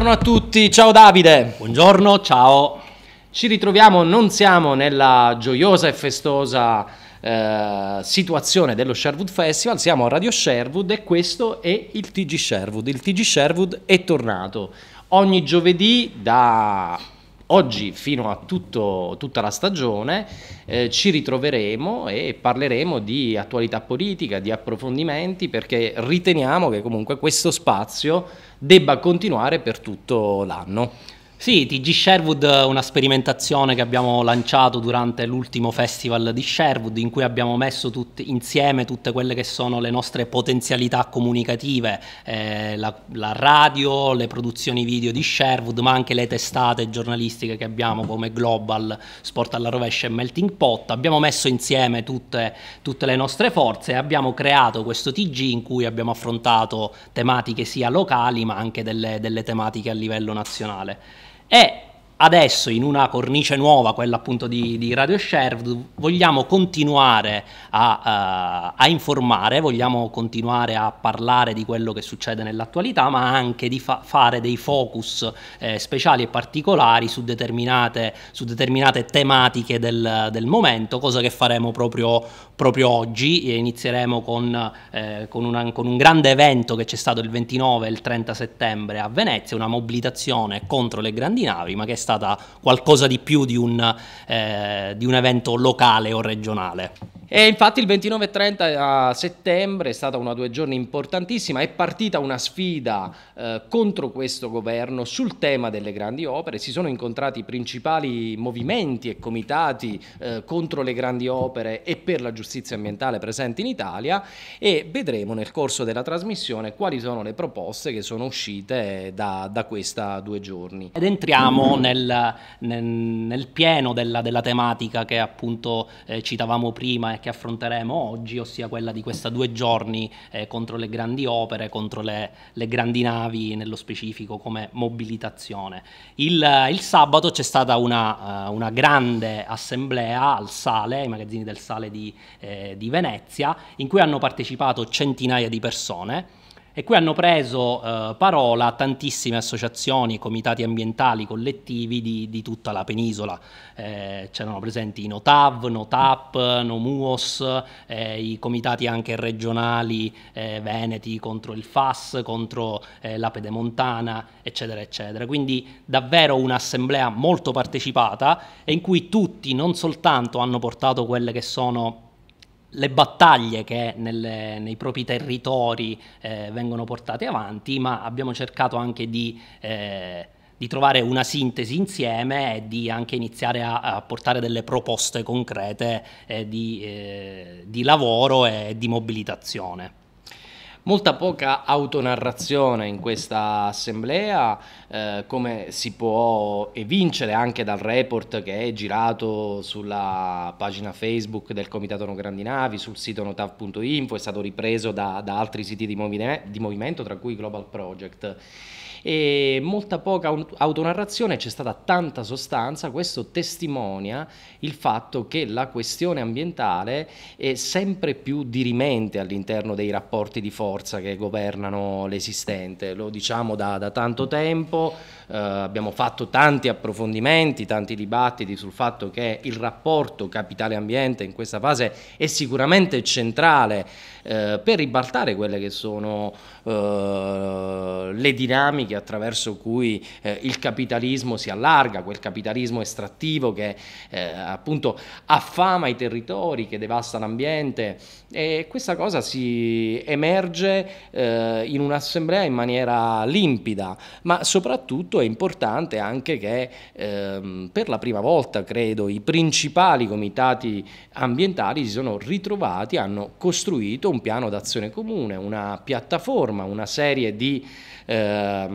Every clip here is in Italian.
Buongiorno a tutti, ciao Davide. Buongiorno, ciao. Ci ritroviamo, non siamo nella gioiosa e festosa eh, situazione dello Sherwood Festival, siamo a Radio Sherwood e questo è il TG Sherwood. Il TG Sherwood è tornato ogni giovedì da oggi fino a tutto, tutta la stagione eh, ci ritroveremo e parleremo di attualità politica, di approfondimenti, perché riteniamo che comunque questo spazio debba continuare per tutto l'anno. Sì, TG Sherwood è eh, una sperimentazione che abbiamo lanciato durante l'ultimo festival di Sherwood in cui abbiamo messo tutti, insieme tutte quelle che sono le nostre potenzialità comunicative, eh, la, la, radio, le produzioni video di Sherwood, ma anche le testate giornalistiche che abbiamo come Global, Sport alla rovescia e Melting Pot. Abbiamo messo insieme tutte, tutte le nostre forze e abbiamo creato questo TG in cui abbiamo affrontato tematiche sia locali ma anche delle, delle tematiche a livello nazionale. E adesso in una cornice nuova, quella appunto di, di Radio Share, vogliamo continuare a, uh, a, informare, vogliamo continuare a parlare di quello che succede nell'attualità, ma anche di fa- fare dei focus eh, speciali e particolari su determinate, su determinate tematiche del, del, momento, cosa che faremo proprio, proprio oggi e inizieremo con, eh, con, una, con un grande evento che c'è stato il 29 e il 30 settembre a Venezia, una mobilitazione contro le grandi navi, ma che è stata qualcosa di più di un, eh, di un evento locale o regionale. E infatti il 29 e 30 eh, settembre è stata una due giorni importantissima, è partita una sfida eh, contro questo governo sul tema delle grandi opere, si sono incontrati i principali movimenti e comitati eh, contro le grandi opere e per la giustizia dell'esercizio ambientale presenti in Italia e vedremo nel corso della trasmissione quali sono le proposte che sono uscite da, da questa due giorni. Ed entriamo nel, nel, nel pieno della, della, tematica che appunto eh, citavamo prima e che affronteremo oggi, ossia quella di questa due giorni eh, contro le grandi opere, contro le, le, grandi navi nello specifico come mobilitazione. Il, eh, il sabato c'è stata una, eh, una grande assemblea al Sale, ai magazzini del Sale di, eh, di Venezia, in cui hanno partecipato centinaia di persone e qui hanno preso eh, parola tantissime associazioni, comitati ambientali, collettivi di, di tutta la penisola. Eh, c'erano presenti i NOTAV, NOTAP, NOMUOS, eh, i comitati anche regionali eh, veneti contro il FAS, contro eh, la Pedemontana, eccetera, eccetera. Quindi davvero un'assemblea molto partecipata e in cui tutti non soltanto hanno portato quelle che sono le battaglie che nelle, nei propri territori eh, vengono portate avanti, ma abbiamo cercato anche di, eh, di, trovare una sintesi insieme e di anche iniziare a, a portare delle proposte concrete eh, di, eh, di lavoro e di mobilitazione molta poca autonarrazione in questa assemblea, eh, come si può evincere anche dal report che è girato sulla pagina Facebook del Comitato No Grandi Navi, sul sito notav.info, è stato ripreso da, da altri siti di, movime, di movimento, tra cui Global Project e molta poca autonarrazione, c'è stata tanta sostanza, questo testimonia il fatto che la questione ambientale è sempre più dirimente all'interno dei rapporti di forza forza che governano l'esistente, lo diciamo da, da tanto tempo, eh, abbiamo fatto tanti approfondimenti, tanti dibattiti sul fatto che il rapporto capitale-ambiente in questa fase è sicuramente centrale eh, per ribaltare quelle che sono eh, le dinamiche attraverso cui eh, il capitalismo si allarga, quel capitalismo estrattivo che eh, appunto affama i territori, che devasta l'ambiente, e questa cosa si emerge eh, in un'assemblea in maniera limpida, ma soprattutto è importante anche che eh, per la prima volta, credo, i principali comitati ambientali si sono ritrovati, hanno costruito un piano d'azione comune, una piattaforma, una serie di eh,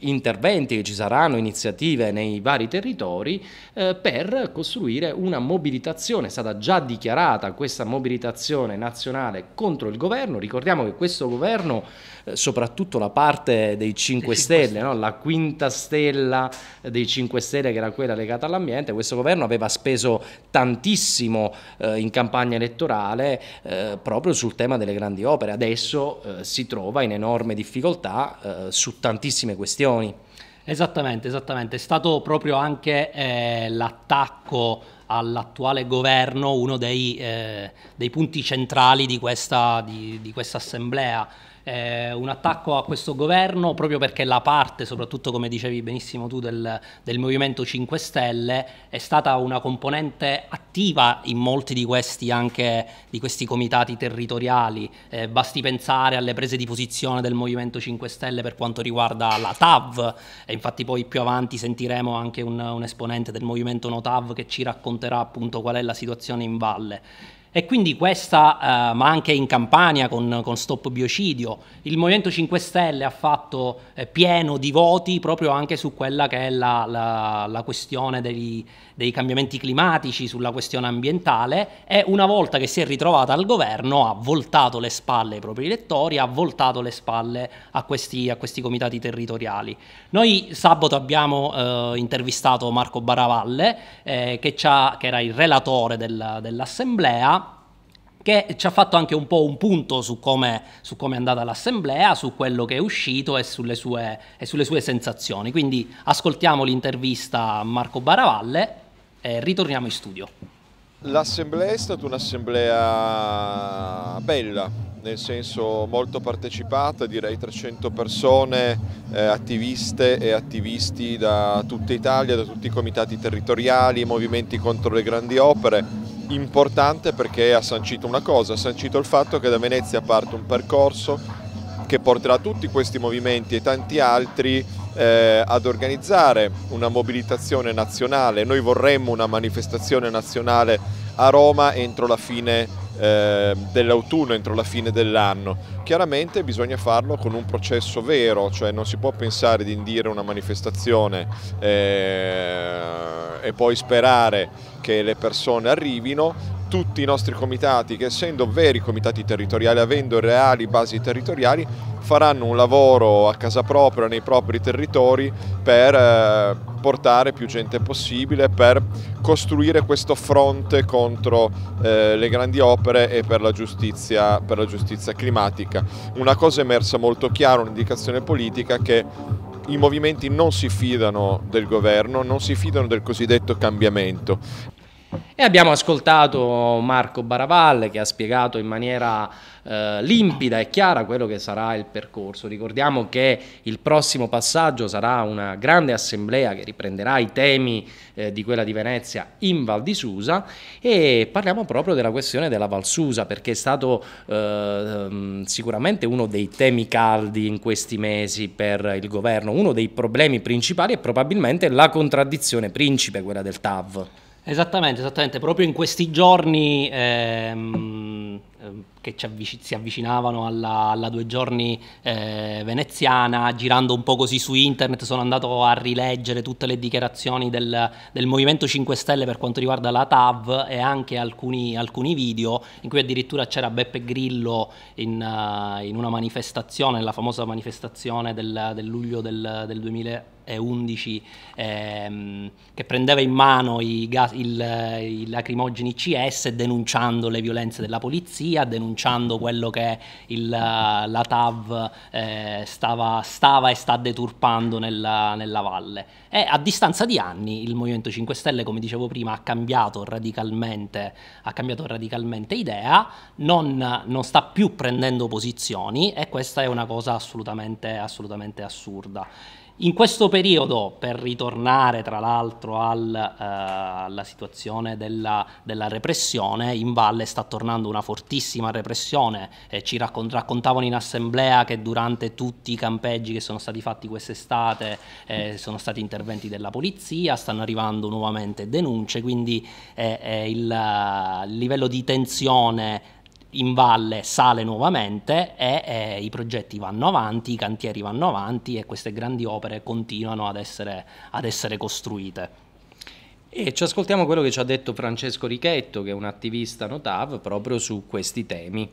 interventi che ci saranno, iniziative nei vari territori eh, per costruire una mobilitazione, è stata già dichiarata questa mobilitazione nazionale contro il governo. Ricordiamo che questo governo, eh, soprattutto la parte dei 5 Stelle, no? la quinta stella eh, dei 5 Stelle che era quella legata all'ambiente, questo governo aveva speso tantissimo eh, in campagna elettorale eh, proprio sul tema delle grandi opere. Adesso eh, si trova in enorme difficoltà eh, su tantissime questioni. Esattamente, esattamente. È stato proprio anche l'attacco all'attuale governo uno dei, eh, dei punti centrali di questa, di, di questa assemblea eh, un attacco a questo governo proprio perché la parte, soprattutto come dicevi benissimo tu, del, del Movimento 5 Stelle è stata una componente attiva in molti di questi, anche, di questi comitati territoriali. Eh, basti pensare alle prese di posizione del Movimento 5 Stelle per quanto riguarda la TAV e infatti poi più avanti sentiremo anche un, un esponente del Movimento No TAV che ci racconterà appunto qual è la situazione in valle. E quindi questa, eh, ma anche in Campania con, con, Stop Biocidio, il Movimento 5 Stelle ha fatto eh, pieno di voti proprio anche su quella che è la, la, la questione degli, dei cambiamenti climatici, sulla questione ambientale e una volta che si è ritrovata al governo ha voltato le spalle ai propri elettori, ha voltato le spalle a questi, a questi comitati territoriali. Noi sabato abbiamo eh, intervistato Marco Baravalle eh, che, che, era il relatore del, dell'assemblea che ci ha fatto anche un po' un punto su come, su come è andata l'assemblea, su quello che è uscito e sulle, sue, e sulle sue sensazioni. Quindi ascoltiamo l'intervista a Marco Baravalle eh, ritorniamo in studio. L'assemblea è stata un'assemblea bella, nel senso molto partecipata, direi 300 persone, eh, attiviste e attivisti da tutta Italia, da tutti i comitati territoriali, i movimenti contro le grandi opere. Importante perché ha sancito una cosa, ha sancito il fatto che da Venezia parte un percorso che porterà tutti questi movimenti e tanti altri eh, ad organizzare una mobilitazione nazionale. Noi vorremmo una manifestazione nazionale a Roma entro la fine eh, dell'autunno, entro la fine dell'anno. Chiaramente bisogna farlo con un processo vero, cioè non si può pensare di indire una manifestazione eh, e poi sperare che le persone arrivino, tutti i nostri comitati che essendo veri comitati territoriali, avendo reali basi territoriali, faranno un lavoro a casa propria, nei propri territori per eh, portare più gente possibile, per costruire questo fronte contro eh, le grandi opere e per la, giustizia, per la giustizia climatica. Una cosa emersa molto chiara, un'indicazione politica che i movimenti non si fidano del governo, non si fidano del cosiddetto cambiamento. E abbiamo ascoltato Marco Baravalle che ha spiegato in maniera eh, limpida e chiara quello che sarà il percorso. Ricordiamo che il prossimo passaggio sarà una grande assemblea che riprenderà i temi eh, di quella di Venezia in Val di Susa e parliamo proprio della questione della Val Susa perché è stato eh, ehm, sicuramente uno dei temi caldi in questi mesi per il governo, uno dei problemi principali è probabilmente la contraddizione principe, quella del TAV. Esattamente, esattamente. Proprio in questi giorni ehm, ehm che avvic- si avvicinavano alla, alla due giorni eh, veneziana, girando un po' così su internet, sono andato a rileggere tutte le dichiarazioni del, del Movimento 5 Stelle per quanto riguarda la TAV e anche alcuni, alcuni video in cui addirittura c'era Beppe Grillo in, uh, in una manifestazione, la famosa manifestazione del, del luglio del, del 2000 2011 ehm, che prendeva in mano i, gas, il, i lacrimogeni CS denunciando le violenze della polizia, denunciando quello che il, la TAV eh, stava, stava, e sta deturpando nella, nella valle. E a distanza di anni il Movimento 5 Stelle, come dicevo prima, ha cambiato radicalmente, ha cambiato radicalmente idea, non, non sta più prendendo posizioni e questa è una cosa assolutamente, assolutamente assurda. In questo periodo, per ritornare tra l'altro al, eh, alla situazione della, della, repressione, in valle sta tornando una fortissima repressione, eh, ci raccont raccontavano in assemblea che durante tutti i campeggi che sono stati fatti quest'estate eh, sono stati interventi della polizia, stanno arrivando nuovamente denunce, quindi il, eh, il livello di tensione in valle sale nuovamente e eh, i progetti vanno avanti, i cantieri vanno avanti e queste grandi opere continuano ad essere, ad essere costruite. E ci ascoltiamo quello che ci ha detto Francesco Richetto, che è un attivista notav, proprio su questi temi.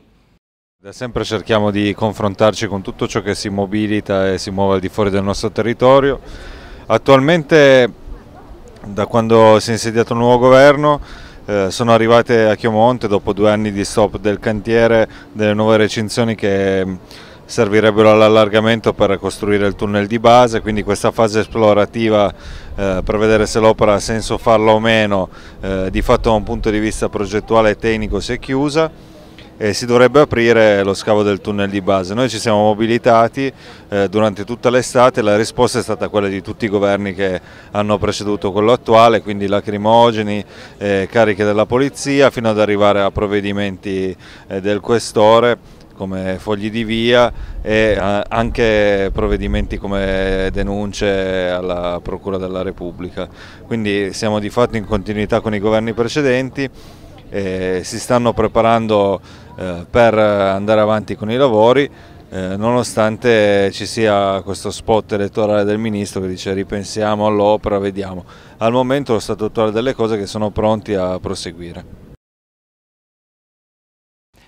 Da sempre cerchiamo di confrontarci con tutto ciò che si mobilita e si muove al di fuori del nostro territorio. Attualmente, da quando si è insediato il nuovo governo, eh, sono arrivate a Chiomonte dopo due anni di stop del cantiere delle nuove recinzioni che mm, servirebbero all'allargamento per costruire il tunnel di base, quindi questa fase esplorativa eh, per vedere se l'opera ha senso farla o meno, eh, di fatto da un punto di vista progettuale e tecnico si è chiusa e si dovrebbe aprire lo scavo del tunnel di base. Noi ci siamo mobilitati eh, durante tutta l'estate, la risposta è stata quella di tutti i governi che hanno preceduto quello attuale, quindi lacrimogeni, eh, cariche della polizia, fino ad arrivare a provvedimenti eh, del questore come fogli di via e eh, anche provvedimenti come denunce alla Procura della Repubblica. Quindi siamo di fatto in continuità con i governi precedenti, e eh, si stanno preparando eh, per andare avanti con i lavori eh, nonostante ci sia questo spot elettorale del ministro che dice ripensiamo all'opera, vediamo. Al momento lo stato attuale delle cose che sono pronti a proseguire.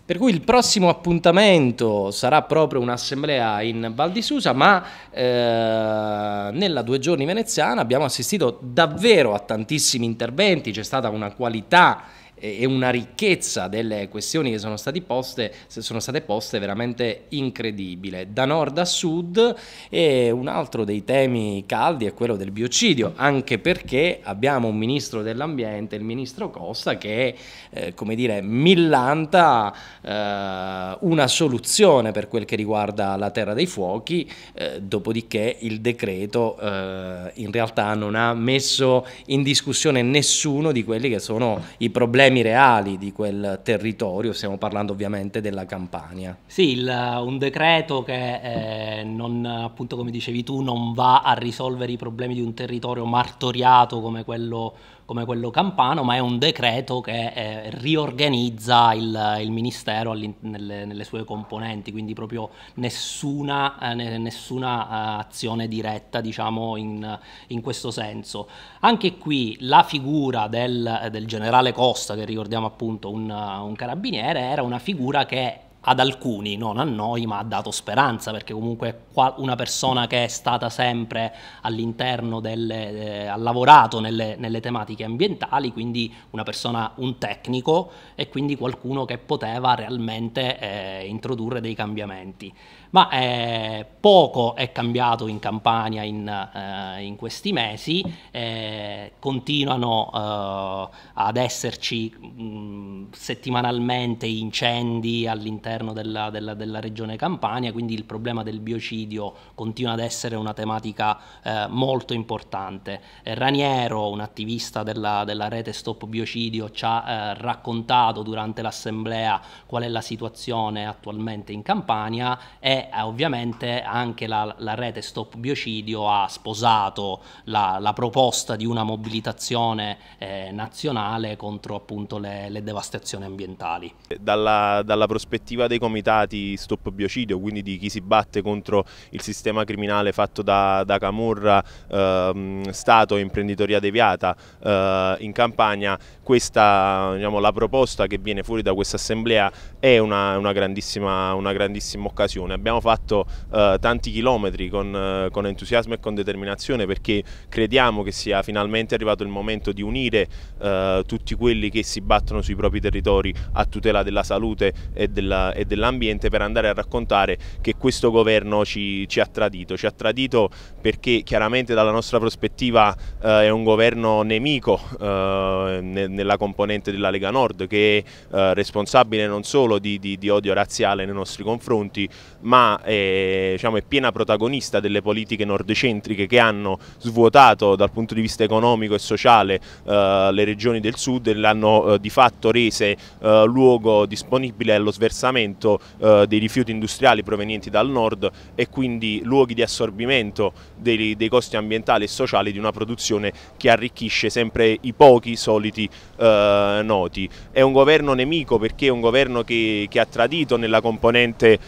Per cui il prossimo appuntamento sarà proprio un'assemblea in Val di Susa, ma eh, nella due giorni veneziana abbiamo assistito davvero a tantissimi interventi, c'è stata una qualità e una ricchezza delle questioni che sono, poste, sono state poste veramente incredibile, da nord a sud e un altro dei temi caldi è quello del biocidio, anche perché abbiamo un ministro dell'ambiente, il ministro Costa, che eh, come dire, millanta eh, una soluzione per quel che riguarda la terra dei fuochi, eh, dopodiché il decreto eh, in realtà non ha messo in discussione nessuno di quelli che sono i problemi problemi reali di quel territorio, stiamo parlando ovviamente della Campania. Sì, il, un decreto che eh, non, appunto come dicevi tu non va a risolvere i problemi di un territorio martoriato come quello come quello campano, ma è un decreto che eh, riorganizza il, il ministero nelle, nelle, sue componenti, quindi proprio nessuna, eh, nessuna eh, azione diretta diciamo, in, in, questo senso. Anche qui la figura del, del generale Costa, che ricordiamo appunto un, un carabiniere, era una figura che ad alcuni, non a noi, ma ha dato speranza, perché comunque una persona che è stata sempre all'interno delle, eh, ha lavorato nelle, nelle, tematiche ambientali, quindi una persona, un tecnico e quindi qualcuno che poteva realmente eh, introdurre dei cambiamenti ma eh, poco è cambiato in Campania in, eh, in questi mesi, eh, continuano eh, ad esserci mh, settimanalmente incendi all'interno della, della, della, regione Campania, quindi il problema del biocidio continua ad essere una tematica eh, molto importante. Eh, Raniero, un attivista della, della rete Stop Biocidio, ci ha raccontato durante l'assemblea qual è la situazione attualmente in Campania e eh, ovviamente anche la, la rete Stop Biocidio ha sposato la, la proposta di una mobilitazione eh, nazionale contro appunto le, le devastazioni ambientali. Dalla, dalla, prospettiva dei comitati Stop Biocidio, quindi di chi si batte contro il sistema criminale fatto da, da Camorra, eh, Stato e imprenditoria deviata eh, in Campania, questa, diciamo, la proposta che viene fuori da questa assemblea è una, una, grandissima, una grandissima occasione abbiamo fatto eh, tanti chilometri con, eh, con, entusiasmo e con determinazione perché crediamo che sia finalmente arrivato il momento di unire eh, tutti quelli che si battono sui propri territori a tutela della salute e, dell'ambiente per andare a raccontare che questo governo ci, ci, ha tradito, ci ha tradito perché chiaramente dalla nostra prospettiva eh, è un governo nemico eh, ne, nella componente della Lega Nord che è eh, responsabile non solo di, di, di odio razziale nei nostri confronti ma ma è, eh, diciamo, è piena protagonista delle politiche nordcentriche che hanno svuotato dal punto di vista economico e sociale eh, le regioni del sud e l'hanno eh, di fatto rese eh, luogo disponibile allo sversamento eh, dei rifiuti industriali provenienti dal nord e quindi luoghi di assorbimento dei, dei costi ambientali e sociali di una produzione che arricchisce sempre i pochi soliti eh, noti. È un governo nemico perché è un governo che, che ha tradito nella componente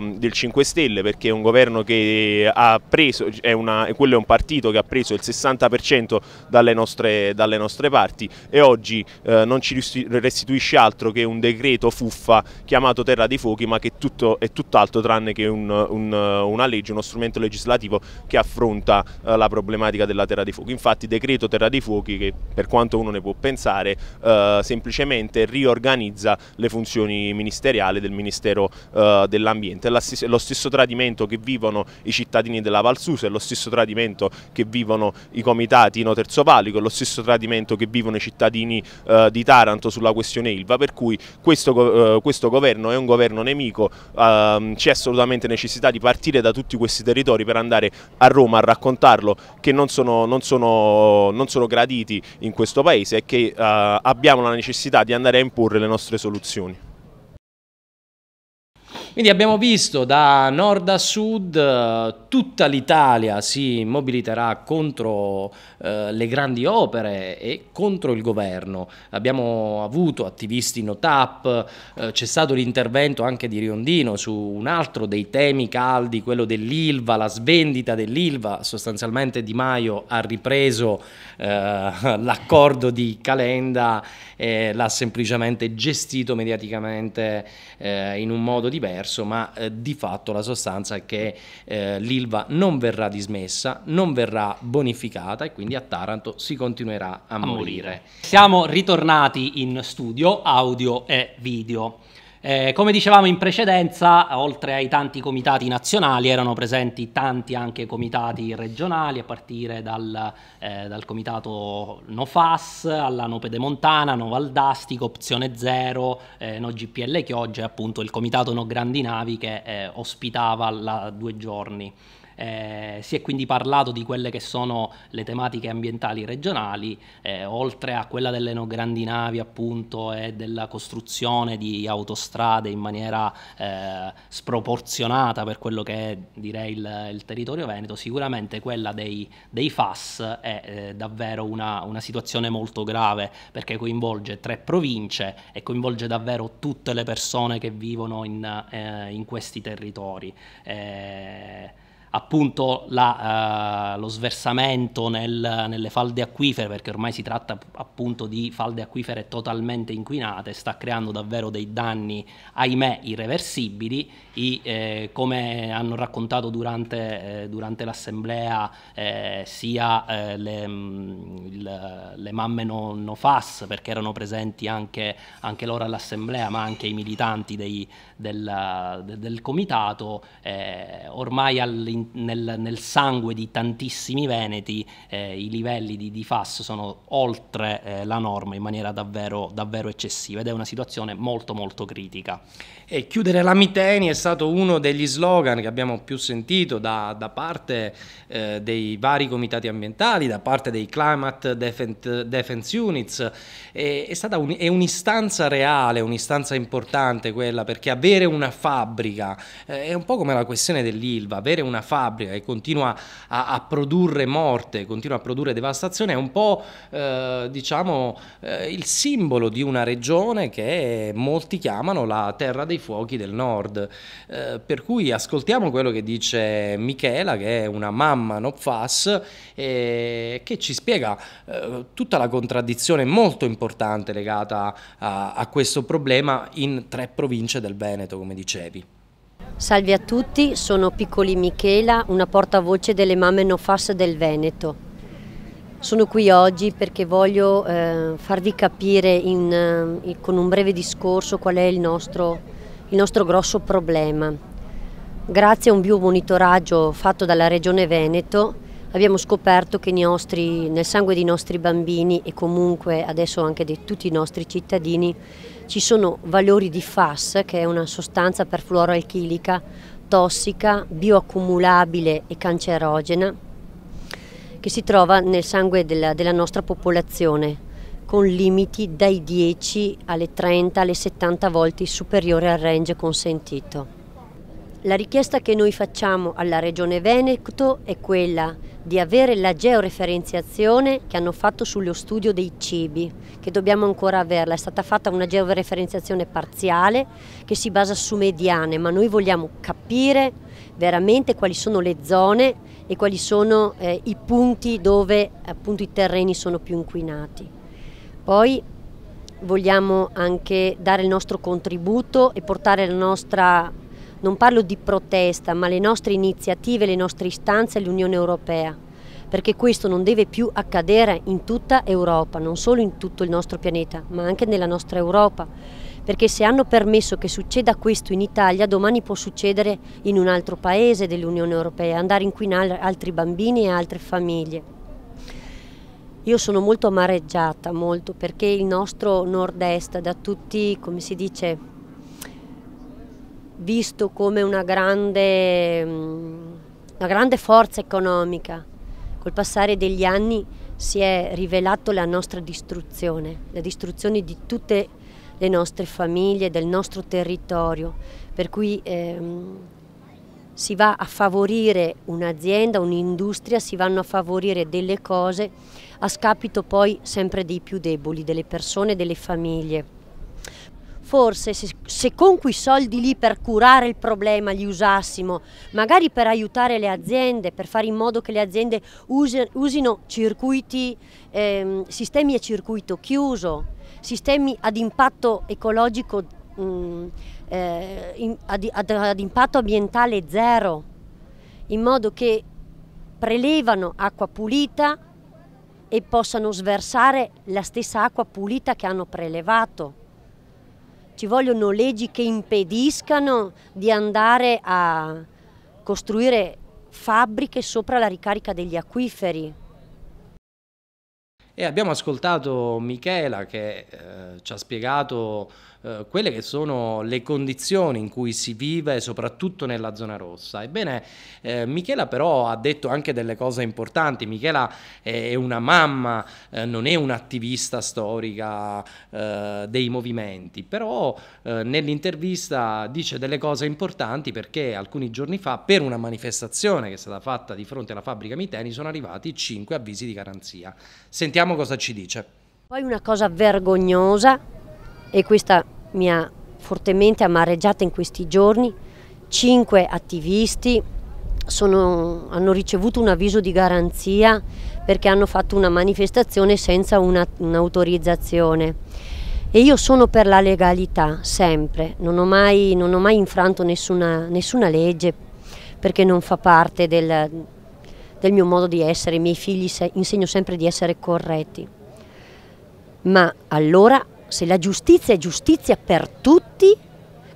del 5 Stelle perché è un governo che ha preso, è una, quello è un partito che ha preso il 60% dalle nostre, dalle nostre, parti e oggi eh, non ci restituisce altro che un decreto fuffa chiamato Terra dei Fuochi ma che tutto, è tutt'altro tranne che un, un, una legge, uno strumento legislativo che affronta eh, la problematica della Terra dei Fuochi. Infatti decreto Terra dei Fuochi che per quanto uno ne può pensare eh, semplicemente riorganizza le funzioni ministeriali del Ministero eh, dell'Ambiente è lo stesso tradimento che vivono i cittadini della Valsusa, è lo stesso tradimento che vivono i comitati no terzo valico, è lo stesso tradimento che vivono i cittadini eh, di Taranto sulla questione Ilva, per cui questo, eh, questo governo è un governo nemico, eh, c'è assolutamente necessità di partire da tutti questi territori per andare a Roma a raccontarlo che non sono, non sono, non sono graditi in questo paese e che eh, abbiamo la necessità di andare a imporre le nostre soluzioni. Quindi abbiamo visto da nord a sud eh, tutta l'Italia si mobiliterà contro eh, le grandi opere e contro il governo. Abbiamo avuto attivisti no tap, eh, c'è stato l'intervento anche di Riondino su un altro dei temi caldi, quello dell'Ilva, la svendita dell'Ilva, sostanzialmente Di Maio ha ripreso eh, l'accordo di Calenda e l'ha semplicemente gestito mediaticamente eh, in un modo diverso diverso, ma eh, di fatto la sostanza è che eh, l'ILVA non verrà dismessa, non verrà bonificata e quindi a Taranto si continuerà a, a morire. morire. Siamo ritornati in studio, audio e video. Eh, come dicevamo in precedenza, oltre ai tanti comitati nazionali, erano presenti tanti anche comitati regionali, a partire dal, eh, dal comitato NoFAS, alla No Pedemontana, No Valdastico, Opzione Zero, eh, No GPL Chioggia e appunto il comitato No Grandi Navi che eh, ospitava la due giorni. Eh, si è quindi parlato di quelle che sono le tematiche ambientali regionali, eh, oltre a quella delle no grandi navi appunto e della costruzione di autostrade in maniera eh, sproporzionata per quello che è direi il, il territorio veneto, sicuramente quella dei, dei FAS è eh, davvero una, una situazione molto grave perché coinvolge tre province e coinvolge davvero tutte le persone che vivono in, eh, in questi territori. Eh, appunto la, uh, lo sversamento nel, nelle falde acquifere, perché ormai si tratta appunto di falde acquifere totalmente inquinate, sta creando davvero dei danni, ahimè, irreversibili. I, eh, come hanno raccontato durante, eh, durante l'assemblea eh, sia eh, le, mm, il, le, mamme no, no, FAS, perché erano presenti anche, anche loro all'assemblea, ma anche i militanti dei, del, del, del, comitato, eh, ormai all'interno nel, nel, sangue di tantissimi veneti eh, i livelli di, di, FAS sono oltre eh, la norma in maniera davvero, davvero, eccessiva ed è una situazione molto molto critica. E chiudere la miteni è stato uno degli slogan che abbiamo più sentito da, da parte eh, dei vari comitati ambientali, da parte dei Climate Defense, Defense Units, è, è stata un, è un'istanza reale, un'istanza importante quella perché avere una fabbrica eh, è un po' come la questione dell'ILVA, avere una fabbrica fabbrica che continua a, a produrre morte, continua a produrre devastazione, è un po' eh, diciamo, eh, il simbolo di una regione che molti chiamano la terra dei fuochi del nord. Eh, per cui ascoltiamo quello che dice Michela, che è una mamma Nopfas, eh, che ci spiega eh, tutta la contraddizione molto importante legata a, a questo problema in tre province del Veneto, come dicevi. Salve a tutti, sono Piccoli Michela, una portavoce delle mamme no fas del Veneto. Sono qui oggi perché voglio eh, farvi capire in, eh, in, con un breve discorso qual è il nostro, il nostro grosso problema. Grazie a un biomonitoraggio fatto dalla Regione Veneto abbiamo scoperto che nostri, nel sangue dei nostri bambini e comunque adesso anche di tutti i nostri cittadini ci sono valori di FAS, che è una sostanza perfluoroalchilica tossica, bioaccumulabile e cancerogena, che si trova nel sangue della, della nostra popolazione, con limiti dai 10 alle 30 alle 70 volte superiore al range consentito. La richiesta che noi facciamo alla Regione Veneto è quella di avere la georeferenziazione che hanno fatto sullo studio dei cibi, che dobbiamo ancora averla. È stata fatta una georeferenziazione parziale che si basa su mediane, ma noi vogliamo capire veramente quali sono le zone e quali sono eh, i punti dove appunto i terreni sono più inquinati. Poi vogliamo anche dare il nostro contributo e portare la nostra non parlo di protesta, ma le nostre iniziative, le nostre istanze all'Unione Europea perché questo non deve più accadere in tutta Europa, non solo in tutto il nostro pianeta, ma anche nella nostra Europa, perché se hanno permesso che succeda questo in Italia, domani può succedere in un altro paese dell'Unione Europea, andare a inquinare altri bambini e altre famiglie. Io sono molto amareggiata, molto, perché il nostro nord-est da tutti, come si dice, visto come una grande, mm, una grande forza economica. Col passare degli anni si è rivelato la nostra distruzione, la distruzione di tutte le nostre famiglie, del nostro territorio, per cui ehm, si va a favorire un'azienda, un'industria, si vanno a favorire delle cose a scapito poi sempre dei più deboli, delle persone, delle famiglie forse se, se, con quei soldi lì per curare il problema li usassimo, magari per aiutare le aziende, per fare in modo che le aziende use, usino circuiti, ehm, sistemi a circuito chiuso, sistemi ad impatto ecologico, mh, mm, eh, in, ad, ad, ad impatto ambientale zero, in modo che prelevano acqua pulita e possano sversare la stessa acqua pulita che hanno prelevato. Ci vogliono leggi che impediscano di andare a costruire fabbriche sopra la ricarica degli acquiferi. E abbiamo ascoltato Michela che eh, ci ha spiegato eh, quelle che sono le condizioni in cui si vive soprattutto nella zona rossa. Ebbene, eh, Michela però ha detto anche delle cose importanti, Michela è una mamma, eh, non è un'attivista storica eh, dei movimenti, però eh, nell'intervista dice delle cose importanti perché alcuni giorni fa per una manifestazione che è stata fatta di fronte alla fabbrica Miteni sono arrivati cinque avvisi di garanzia. Sentiamo cosa ci dice. Poi una cosa vergognosa e questa mi ha fortemente amareggiata in questi giorni. Cinque attivisti sono, hanno ricevuto un avviso di garanzia perché hanno fatto una manifestazione senza un'autorizzazione. e io sono per la legalità, sempre, non ho mai, non ho mai infranto nessuna, nessuna, legge perché non fa parte del, del mio modo di essere, i miei figli se, insegno sempre di essere corretti. Ma allora se la giustizia è giustizia per tutti,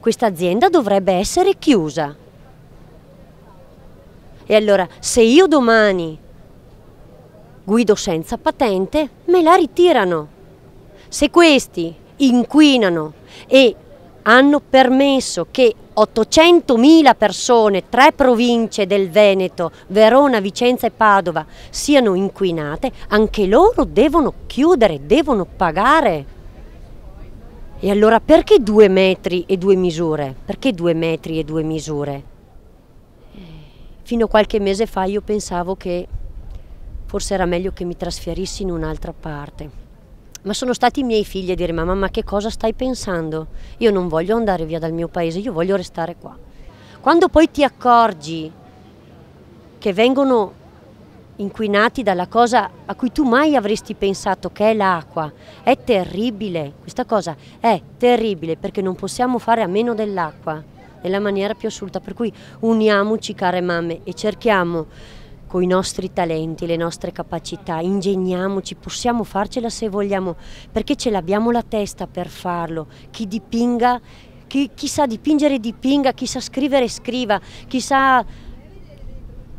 questa azienda dovrebbe essere chiusa. E allora, se io domani guido senza patente, me la ritirano. Se questi inquinano e hanno permesso che 800.000 persone, tre province del Veneto, Verona, Vicenza e Padova, siano inquinate, anche loro devono chiudere, devono pagare. E allora perché due metri e due misure? Perché due metri e due misure? Fino a qualche mese fa io pensavo che forse era meglio che mi trasferissi in un'altra parte. Ma sono stati i miei figli a dire mamma ma che cosa stai pensando? Io non voglio andare via dal mio paese, io voglio restare qua. Quando poi ti accorgi che vengono inquinati dalla cosa a cui tu mai avresti pensato che è l'acqua. È terribile, questa cosa è terribile perché non possiamo fare a meno dell'acqua nella maniera più assoluta, per cui uniamoci care mamme e cerchiamo con i nostri talenti, le nostre capacità, ingegniamoci, possiamo farcela se vogliamo, perché ce l'abbiamo la testa per farlo. Chi dipinga, chi, chi sa dipingere dipinga, chi sa scrivere scriva, chi sa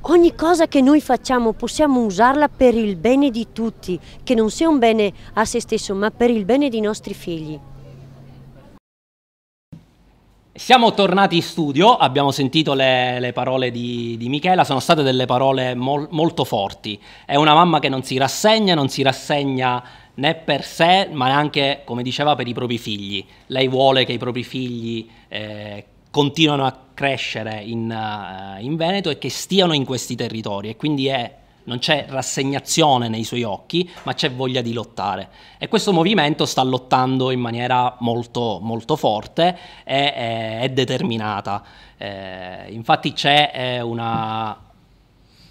ogni cosa che noi facciamo possiamo usarla per il bene di tutti, che non sia un bene a se stesso, ma per il bene dei nostri figli. Siamo tornati in studio, abbiamo sentito le, le parole di, di, Michela, sono state delle parole mol, molto forti. È una mamma che non si rassegna, non si rassegna né per sé, ma neanche, come diceva, per i propri figli. Lei vuole che i propri figli eh, continuino a crescere in, uh, in Veneto e che stiano in questi territori e quindi è non c'è rassegnazione nei suoi occhi, ma c'è voglia di lottare. E questo movimento sta lottando in maniera molto, molto forte e, e determinata. Eh, infatti c'è eh, una,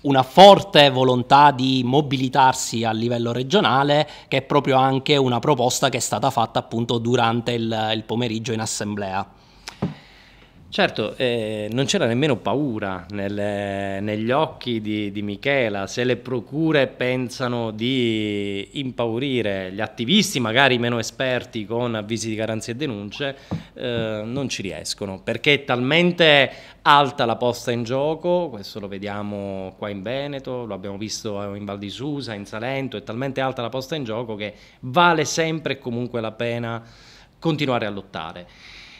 una, forte volontà di mobilitarsi a livello regionale, che è proprio anche una proposta che è stata fatta appunto durante il, il pomeriggio in assemblea. Certo, eh, non c'era nemmeno paura nel, negli occhi di, di, Michela, se le procure pensano di impaurire gli attivisti, magari meno esperti con avvisi di garanzia e denunce, eh, non ci riescono, perché è talmente alta la posta in gioco, questo lo vediamo qua in Veneto, lo abbiamo visto in Val di Susa, in Salento, è talmente alta la posta in gioco che vale sempre e comunque la pena continuare a lottare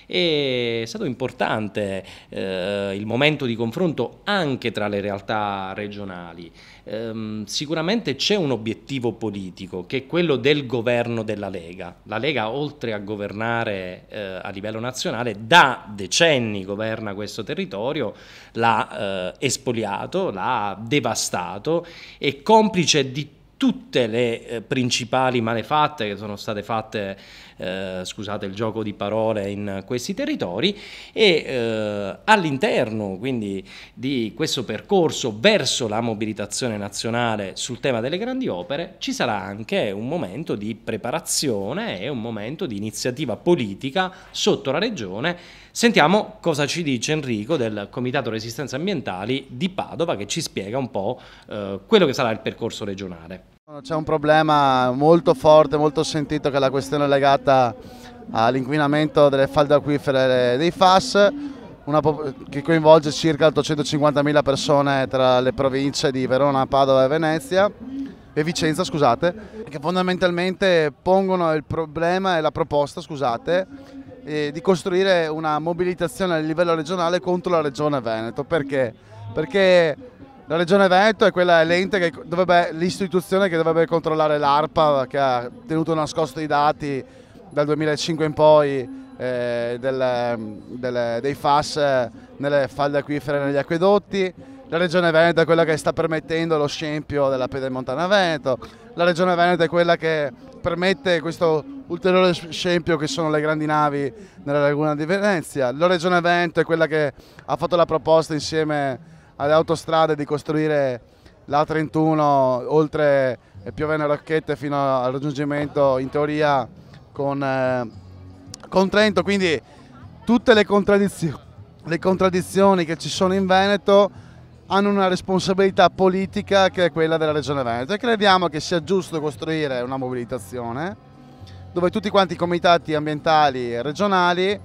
è stato importante eh, il momento di confronto anche tra le realtà regionali. Ehm, sicuramente c'è un obiettivo politico che è quello del governo della Lega. La Lega oltre a governare eh, a livello nazionale da decenni governa questo territorio, l'ha eh, espoliato, l'ha devastato e complice di tutte le eh, principali malefatte che sono state fatte eh, scusate il gioco di parole, in questi territori e eh, all'interno quindi di questo percorso verso la mobilitazione nazionale sul tema delle grandi opere ci sarà anche un momento di preparazione e un momento di iniziativa politica sotto la regione. Sentiamo cosa ci dice Enrico del Comitato Resistenza Ambientali di Padova che ci spiega un po' eh, quello che sarà il percorso regionale. C'è un problema molto forte, molto sentito che è la questione legata all'inquinamento delle falde acquifere dei FAS una, che coinvolge circa 850.000 persone tra le province di Verona, Padova e Venezia e Vicenza, scusate, che fondamentalmente pongono il problema e la proposta, scusate, eh, di costruire una mobilitazione a livello regionale contro la regione Veneto. Perché? Perché la Regione Veneto è quella l'ente l'istituzione che dovrebbe controllare l'ARPA che ha tenuto nascosto i dati dal 2005 in poi eh, del, del, dei FAS nelle falde acquifere e negli acquedotti. La Regione Veneto è quella che sta permettendo lo scempio della Pedemontana Veneto. La Regione Veneto è quella che permette questo ulteriore scempio che sono le grandi navi nella laguna di Venezia. La Regione Veneto è quella che ha fatto la proposta insieme alle autostrade di costruire la 31 oltre eh, Piovene Rocchette fino al raggiungimento in teoria con, eh, con Trento, quindi tutte le contraddizioni, le contraddizioni che ci sono in Veneto hanno una responsabilità politica che è quella della Regione Veneto e crediamo che sia giusto costruire una mobilitazione dove tutti quanti i comitati ambientali e regionali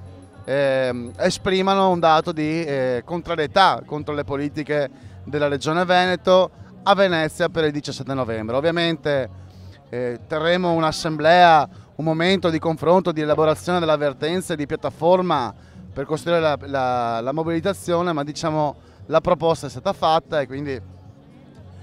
eh, esprimano un dato di eh, contrarietà contro le politiche della Regione Veneto a Venezia per il 17 novembre. Ovviamente eh, terremo un'assemblea, un momento di confronto, di elaborazione dell'avvertenza e di piattaforma per costruire la, la, la mobilitazione, ma diciamo la proposta è stata fatta e quindi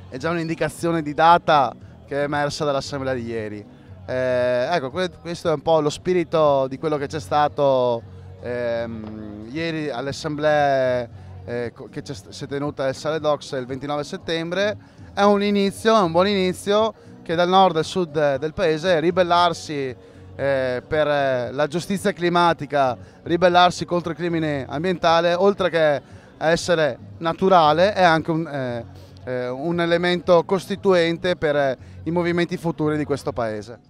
è già un'indicazione di data che è emersa dall'assemblea di ieri. Eh, ecco, questo è un po' lo spirito di quello che c'è stato Ehm, ieri all'assemblea eh, che si è tenuta al Sale Docs il 29 settembre è un inizio, è un buon inizio che dal nord al sud del paese ribellarsi eh, per la giustizia climatica, ribellarsi contro il crimine ambientale, oltre che essere naturale, è anche un, eh, eh un elemento costituente per i movimenti futuri di questo paese.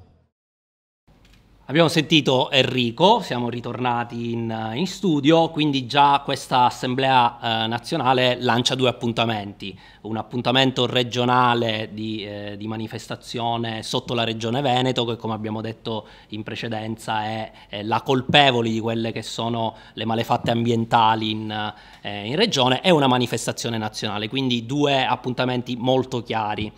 Abbiamo sentito Enrico, siamo ritornati in, in studio, quindi già questa Assemblea eh, nazionale lancia due appuntamenti, un appuntamento regionale di, eh, di, manifestazione sotto la Regione Veneto che come abbiamo detto in precedenza è, è la colpevole di quelle che sono le malefatte ambientali in, eh, in Regione e una manifestazione nazionale, quindi due appuntamenti molto chiari.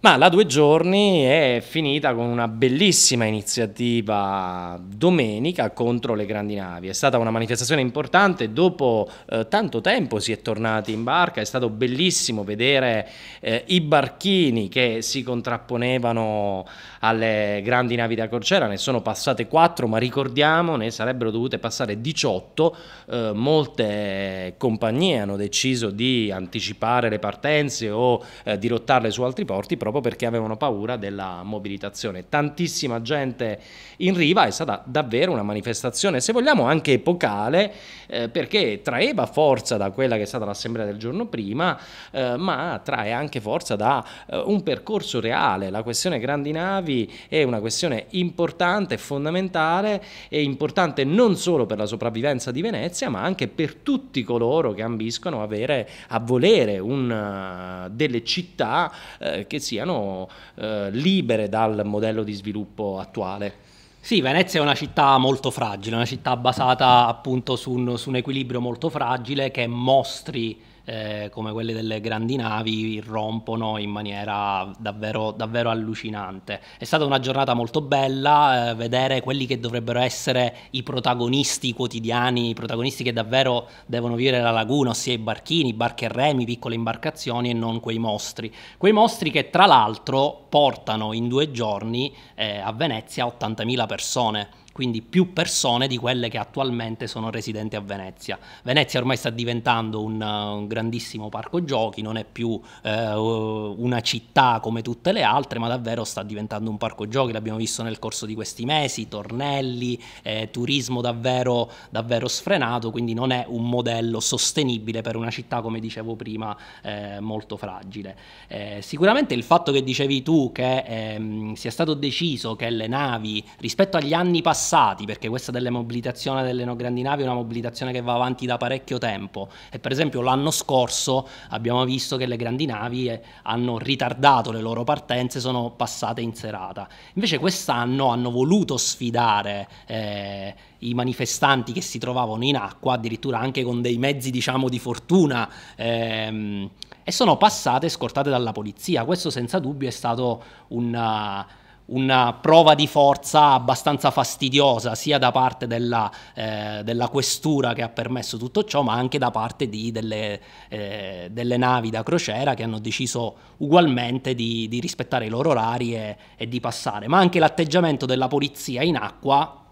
Ma la due giorni è finita con una bellissima iniziativa domenica contro le grandi navi. È stata una manifestazione importante, dopo eh, tanto tempo si è tornati in barca, è stato bellissimo vedere eh, i barchini che si contrapponevano alle grandi navi da crociera, ne sono passate quattro, ma ricordiamo ne sarebbero dovute passare 18. Eh, molte compagnie hanno deciso di anticipare le partenze o eh, dirottarle su altri porti proprio perché avevano paura della mobilitazione. Tantissima gente in riva è stata davvero una manifestazione, se vogliamo anche epocale, eh, perché traeva forza da quella che è stata l'assemblea del giorno prima, eh, ma trae anche forza da eh, un percorso reale. La questione grandi navi è una questione importante, fondamentale, e importante non solo per la sopravvivenza di Venezia, ma anche per tutti coloro che ambiscono avere, a volere un, eh, delle città uh, che siano siano eh, libere dal modello di sviluppo attuale. Sì, Venezia è una città molto fragile, una città basata appunto su un, su un equilibrio molto fragile che mostri eh, come quelle delle grandi navi irrompono in maniera davvero, davvero allucinante. È stata una giornata molto bella eh, vedere quelli che dovrebbero essere i protagonisti quotidiani, i protagonisti che davvero devono vivere la laguna, ossia i barchini, barche remi, piccole imbarcazioni e non quei mostri. Quei mostri che tra l'altro portano in due giorni eh, a Venezia 80.000 persone quindi più persone di quelle che attualmente sono residenti a Venezia. Venezia ormai sta diventando un, eh, un grandissimo parco giochi, non è più eh, una città come tutte le altre, ma davvero sta diventando un parco giochi, l'abbiamo visto nel corso di questi mesi, tornelli, eh, turismo davvero, davvero, sfrenato, quindi non è un modello sostenibile per una città, come dicevo prima, eh, molto fragile. Eh, sicuramente il fatto che dicevi tu che ehm, sia stato deciso che le navi rispetto agli anni passati passati, perché questa delle mobilitazioni delle no grandi navi è una mobilitazione che va avanti da parecchio tempo e per esempio l'anno scorso abbiamo visto che le grandi navi eh, hanno ritardato le loro partenze, sono passate in serata. Invece quest'anno hanno voluto sfidare eh, i manifestanti che si trovavano in acqua, addirittura anche con dei mezzi diciamo di fortuna ehm, e sono passate scortate dalla polizia. Questo senza dubbio è stato un una prova di forza abbastanza fastidiosa sia da parte della, eh, della, questura che ha permesso tutto ciò, ma anche da parte di, delle, eh, delle, navi da crociera che hanno deciso ugualmente di, di rispettare i loro orari e, e di passare. Ma anche l'atteggiamento della polizia in acqua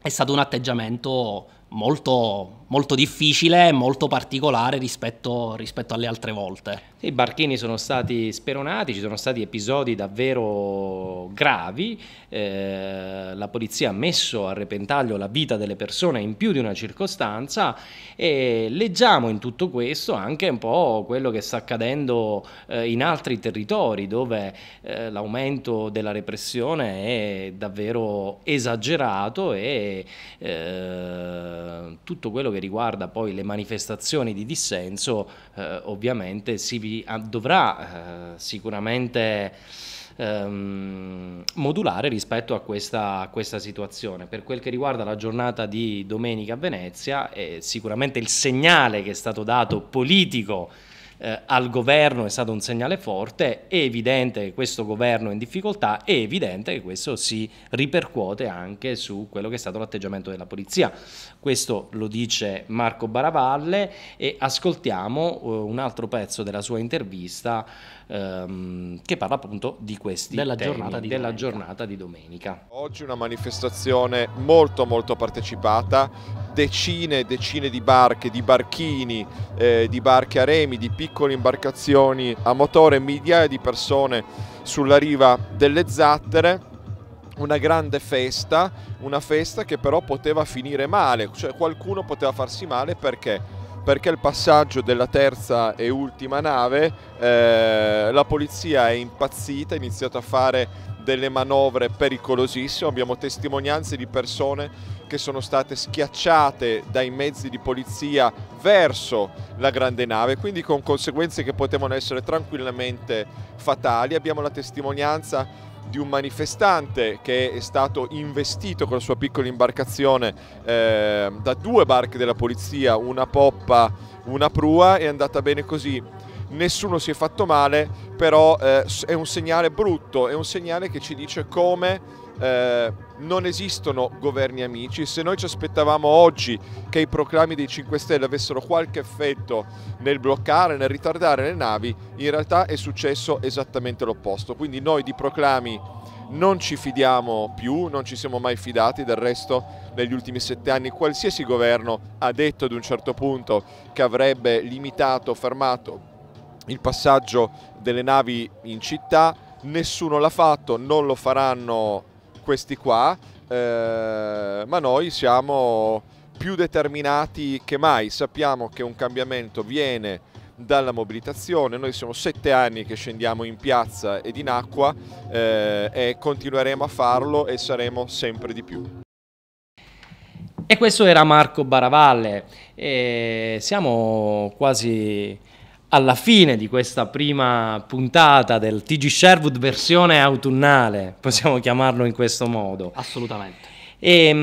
è stato un atteggiamento molto, molto difficile e molto particolare rispetto, rispetto, alle altre volte. I barchini sono stati speronati, ci sono stati episodi davvero gravi, eh, la polizia ha messo a repentaglio la vita delle persone in più di una circostanza e leggiamo in tutto questo anche un po' quello che sta accadendo eh, in altri territori dove eh, l'aumento della repressione è davvero esagerato e eh, eh, tutto quello che riguarda poi le manifestazioni di dissenso eh, ovviamente si ah, dovrà eh, sicuramente ehm, modulare rispetto a questa, a questa, situazione. Per quel che riguarda la giornata di domenica a Venezia, è eh, sicuramente il segnale che è stato dato politico eh, al governo è stato un segnale forte, è evidente che questo governo è in difficoltà, è evidente che questo si ripercuote anche su quello che è stato l'atteggiamento della polizia. Questo lo dice Marco Baravalle e ascoltiamo eh, un altro pezzo della sua intervista ehm, che parla appunto di questi della, temi, giornata, di della giornata di domenica. Oggi una manifestazione molto molto partecipata, decine e decine di barche, di barchini, eh, di barche a remi, di piccole imbarcazioni a motore, migliaia di persone sulla riva delle Zattere una grande festa, una festa che però poteva finire male, cioè qualcuno poteva farsi male perché perché il passaggio della terza e ultima nave eh, la polizia è impazzita, ha iniziato a fare delle manovre pericolosissime, abbiamo testimonianze di persone che sono state schiacciate dai mezzi di polizia verso la grande nave, quindi con conseguenze che potevano essere tranquillamente fatali. Abbiamo la testimonianza di un manifestante che è stato investito con la sua piccola imbarcazione eh, da due barche della polizia, una poppa, una prua, è andata bene così. Nessuno si è fatto male, però eh, è un segnale brutto, è un segnale che ci dice come eh, non esistono governi amici. Se noi ci aspettavamo oggi che i proclami dei 5 Stelle avessero qualche effetto nel bloccare, nel ritardare le navi, in realtà è successo esattamente l'opposto. Quindi noi di proclami non ci fidiamo più, non ci siamo mai fidati, del resto negli ultimi sette anni qualsiasi governo ha detto ad un certo punto che avrebbe limitato, fermato il passaggio delle navi in città, nessuno l'ha fatto, non lo faranno questi qua, eh, ma noi siamo più determinati che mai, sappiamo che un cambiamento viene dalla mobilitazione, noi siamo sette anni che scendiamo in piazza ed in acqua eh, e continueremo a farlo e saremo sempre di più. E questo era Marco Baravalle, e eh, siamo quasi alla fine di questa prima puntata del TG Sherwood versione autunnale, possiamo chiamarlo in questo modo. Assolutamente. E, ehm,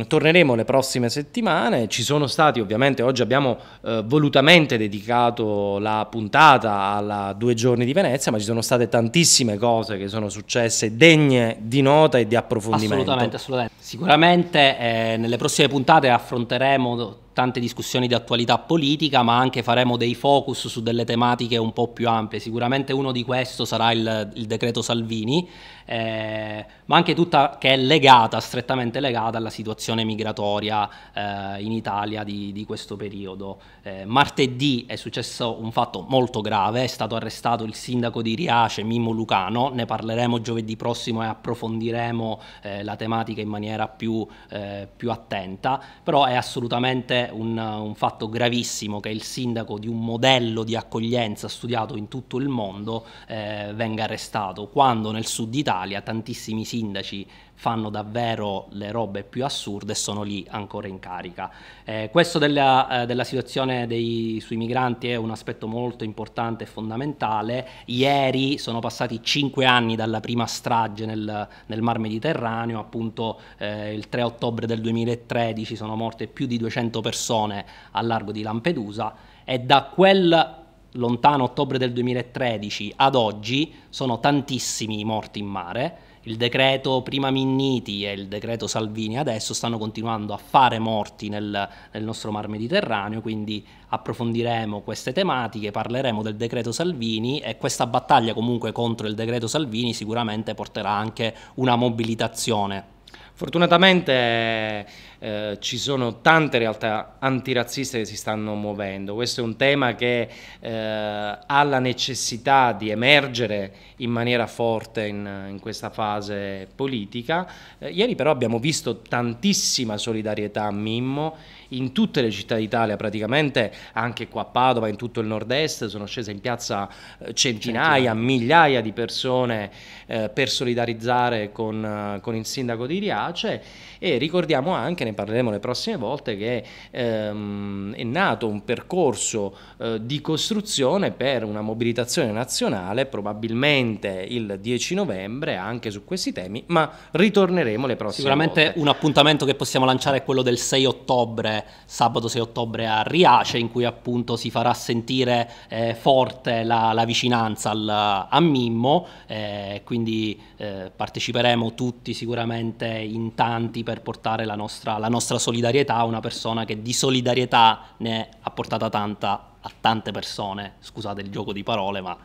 mh, torneremo le prossime settimane. Ci sono stati, ovviamente, oggi abbiamo eh, volutamente dedicato la puntata alla due giorni di Venezia, ma ci sono state tantissime cose che sono successe degne di nota e di approfondimento. Assolutamente, assolutamente. Sicuramente eh, nelle prossime puntate affronteremo tante discussioni di attualità politica, ma anche faremo dei focus su delle tematiche un po' più ampie. Sicuramente uno di questi sarà il, il decreto Salvini, eh, ma anche tutta che è legata, strettamente legata alla situazione migratoria eh, in Italia di, di questo periodo. Eh, martedì è successo un fatto molto grave, è stato arrestato il sindaco di Riace, Mimmo Lucano, ne parleremo giovedì prossimo e approfondiremo eh, la tematica in maniera più, eh, più attenta, però è assolutamente un, un fatto gravissimo che il sindaco di un modello di accoglienza studiato in tutto il mondo eh, venga arrestato, quando nel sud Italia tantissimi sindaci fanno davvero le robe più assurde e sono lì ancora in carica. Eh, questo della, eh, della situazione dei, sui migranti è un aspetto molto importante e fondamentale. Ieri sono passati cinque anni dalla prima strage nel, nel Mar Mediterraneo, appunto eh, il 3 ottobre del 2013 sono morte più di 200 persone al largo di Lampedusa e da quel lontano ottobre del 2013 ad oggi sono tantissimi i morti in mare il decreto prima Minniti e il decreto Salvini adesso stanno continuando a fare morti nel, nel, nostro mar Mediterraneo, quindi approfondiremo queste tematiche, parleremo del decreto Salvini e questa battaglia comunque contro il decreto Salvini sicuramente porterà anche una mobilitazione. Fortunatamente eh, ci sono tante realtà antirazziste che si stanno muovendo. Questo è un tema che eh, ha la necessità di emergere in maniera forte in, in questa fase politica. Eh, ieri però abbiamo visto tantissima solidarietà a Mimmo in tutte le città d'Italia, praticamente anche qua a Padova, in tutto il nord-est, sono scese in piazza eh, centinaia, migliaia di persone eh, per solidarizzare con, eh, con il sindaco di Riace e ricordiamo anche ne parleremo le prossime volte, che ehm, è nato un percorso eh, di costruzione per una mobilitazione nazionale, probabilmente il 10 novembre anche su questi temi, ma ritorneremo le prossime Sicuramente volte. un appuntamento che possiamo lanciare è quello del 6 ottobre, sabato 6 ottobre a Riace, in cui appunto si farà sentire eh, forte la, la vicinanza al, a Mimmo, eh, quindi eh, parteciperemo tutti sicuramente in tanti per portare la nostra la nostra solidarietà a una persona che di solidarietà ne ha portata tanta a tante persone, scusate il gioco di parole, ma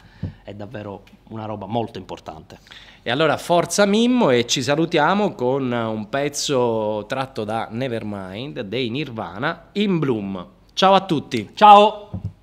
è davvero una roba molto importante. E allora forza Mimmo e ci salutiamo con un pezzo tratto da Nevermind dei Nirvana in Bloom. Ciao a tutti. Ciao.